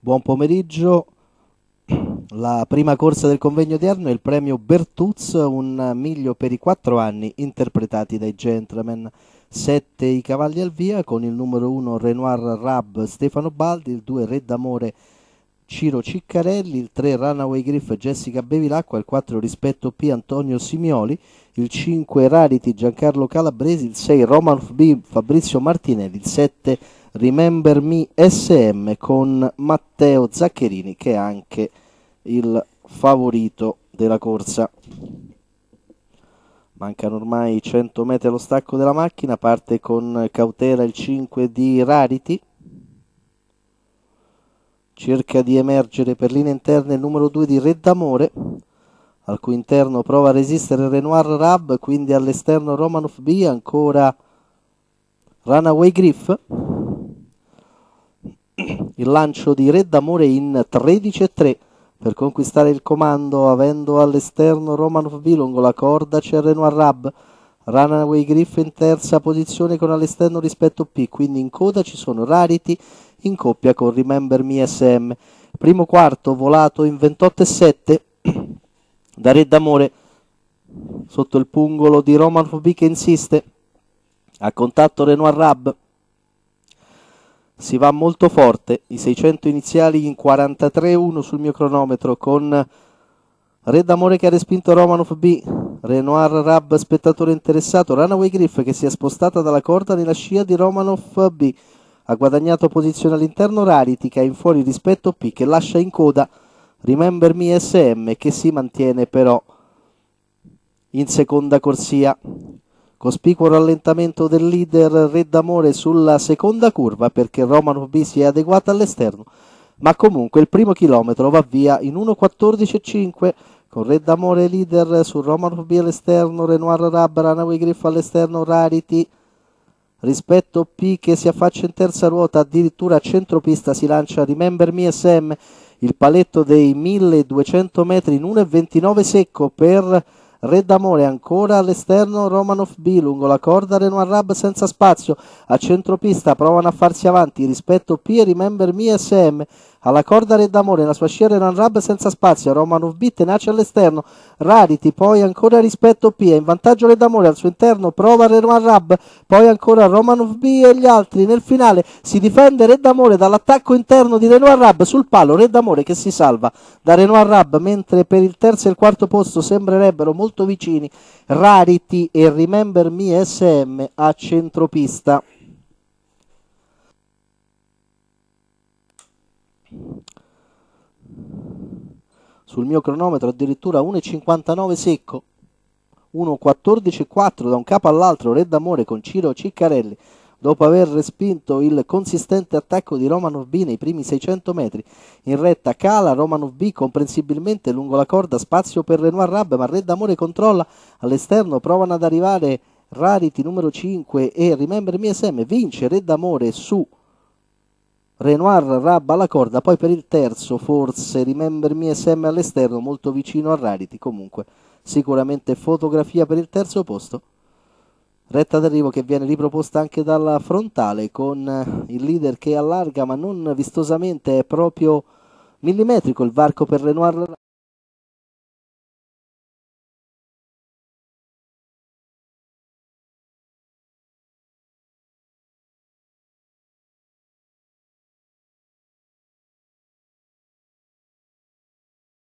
Buon pomeriggio. La prima corsa del convegno odierno è il premio Bertuz, un miglio per i quattro anni interpretati dai gentlemen. Sette i cavalli al via con il numero uno Renoir Rab Stefano Baldi, il due Re d'Amore Ciro Ciccarelli, il tre Runaway Griff Jessica Bevilacqua, il quattro Rispetto P Antonio Simioli, il cinque Rarity Giancarlo Calabresi, il sei Roman B Fabrizio Martinelli, il 7 Remember Me SM con Matteo Zaccherini che è anche il favorito della corsa. Mancano ormai 100 metri allo stacco della macchina, parte con cautela il 5 di Rarity. Cerca di emergere per linee interne il numero 2 di Reddamore, al cui interno prova a resistere Renoir Rab, quindi all'esterno Romanov B, ancora Runaway Griff. Il lancio di Re d'Amore in 13-3 per conquistare il comando avendo all'esterno Romanov la Corda, c'è Renoir Rab Runaway Griff in terza posizione con all'esterno rispetto P, quindi in coda ci sono Rarity in coppia con Remember Me SM. Primo quarto volato in 28,7 da Re d'Amore sotto il pungolo di Romanov B che insiste a contatto Renoir Rab si va molto forte, i 600 iniziali in 43-1 sul mio cronometro con Re d'Amore che ha respinto Romanov B, Renoir Rab spettatore interessato, Runaway Griff che si è spostata dalla corda nella scia di Romanov B, ha guadagnato posizione all'interno Rarity che ha in fuori rispetto P che lascia in coda Remember Me SM che si mantiene però in seconda corsia. Cospicuo rallentamento del leader Red Reddamore sulla seconda curva perché Romanov B si è adeguata all'esterno, ma comunque il primo chilometro va via in 1.14.5 con Red Reddamore leader su Romanov B all'esterno, Renoir Rabbara, Ranaway Griff all'esterno, Rarity rispetto P che si affaccia in terza ruota, addirittura a centropista si lancia Remember Me SM, il paletto dei 1200 metri in 1.29 secco per Re d'amore ancora all'esterno Romanov B lungo la corda Renoir Rab senza spazio a centropista provano a farsi avanti rispetto P e Remember Me SM alla corda red Reddamore, la sua scia era un senza spazio, Romanov B tenace all'esterno, Rarity poi ancora rispetto P, è in vantaggio Reddamore, al suo interno prova Reman Rab, poi ancora Roman B e gli altri, nel finale si difende red Reddamore dall'attacco interno di Renoir Rab, sul palo red Reddamore che si salva da Renoir Rab, mentre per il terzo e il quarto posto sembrerebbero molto vicini Rarity e Remember Me SM a centropista. Sul mio cronometro addirittura 1,59 secco. 1,14,4 da un capo all'altro, Red d'amore con Ciro Ciccarelli, dopo aver respinto il consistente attacco di Romanov B nei primi 600 metri. In retta cala Romanov B comprensibilmente lungo la corda, spazio per Renoir Rab, ma Red d'Amore controlla, all'esterno provano ad arrivare Rarity numero 5 e Remember Me SM, vince Red d'Amore su Renoir rabba la corda, poi per il terzo forse Remember Me SM all'esterno, molto vicino a Rarity comunque. Sicuramente fotografia per il terzo posto. Retta d'arrivo che viene riproposta anche dalla frontale con eh, il leader che allarga ma non vistosamente, è proprio millimetrico il varco per Renoir.